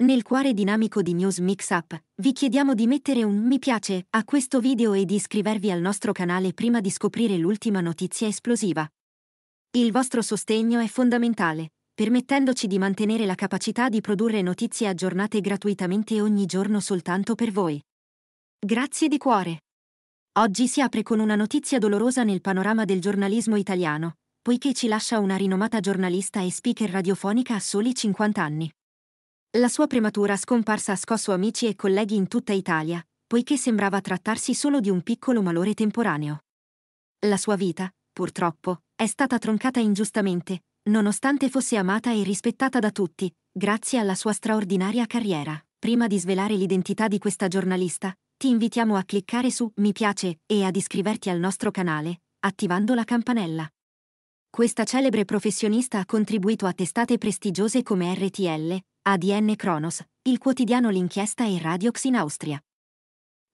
Nel cuore dinamico di News Mixup, vi chiediamo di mettere un mi piace a questo video e di iscrivervi al nostro canale prima di scoprire l'ultima notizia esplosiva. Il vostro sostegno è fondamentale, permettendoci di mantenere la capacità di produrre notizie aggiornate gratuitamente ogni giorno soltanto per voi. Grazie di cuore. Oggi si apre con una notizia dolorosa nel panorama del giornalismo italiano, poiché ci lascia una rinomata giornalista e speaker radiofonica a soli 50 anni. La sua prematura scomparsa ha scosso amici e colleghi in tutta Italia, poiché sembrava trattarsi solo di un piccolo malore temporaneo. La sua vita, purtroppo, è stata troncata ingiustamente, nonostante fosse amata e rispettata da tutti, grazie alla sua straordinaria carriera. Prima di svelare l'identità di questa giornalista, ti invitiamo a cliccare su Mi piace e ad iscriverti al nostro canale, attivando la campanella. Questa celebre professionista ha contribuito a testate prestigiose come RTL, ADN Kronos, il quotidiano L'inchiesta e Radiox in Austria.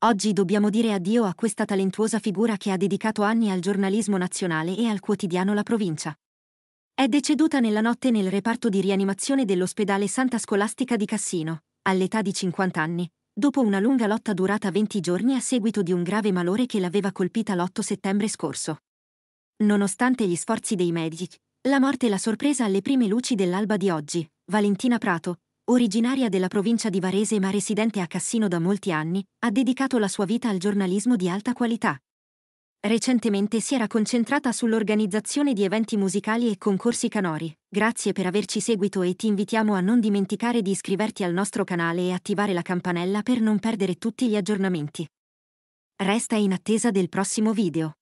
Oggi dobbiamo dire addio a questa talentuosa figura che ha dedicato anni al giornalismo nazionale e al quotidiano La Provincia. È deceduta nella notte nel reparto di rianimazione dell'ospedale Santa Scolastica di Cassino, all'età di 50 anni, dopo una lunga lotta durata 20 giorni a seguito di un grave malore che l'aveva colpita l'8 settembre scorso. Nonostante gli sforzi dei medici, la morte l'ha sorpresa alle prime luci dell'alba di oggi, Valentina Prato, originaria della provincia di Varese ma residente a Cassino da molti anni, ha dedicato la sua vita al giornalismo di alta qualità. Recentemente si era concentrata sull'organizzazione di eventi musicali e concorsi canori. Grazie per averci seguito e ti invitiamo a non dimenticare di iscriverti al nostro canale e attivare la campanella per non perdere tutti gli aggiornamenti. Resta in attesa del prossimo video.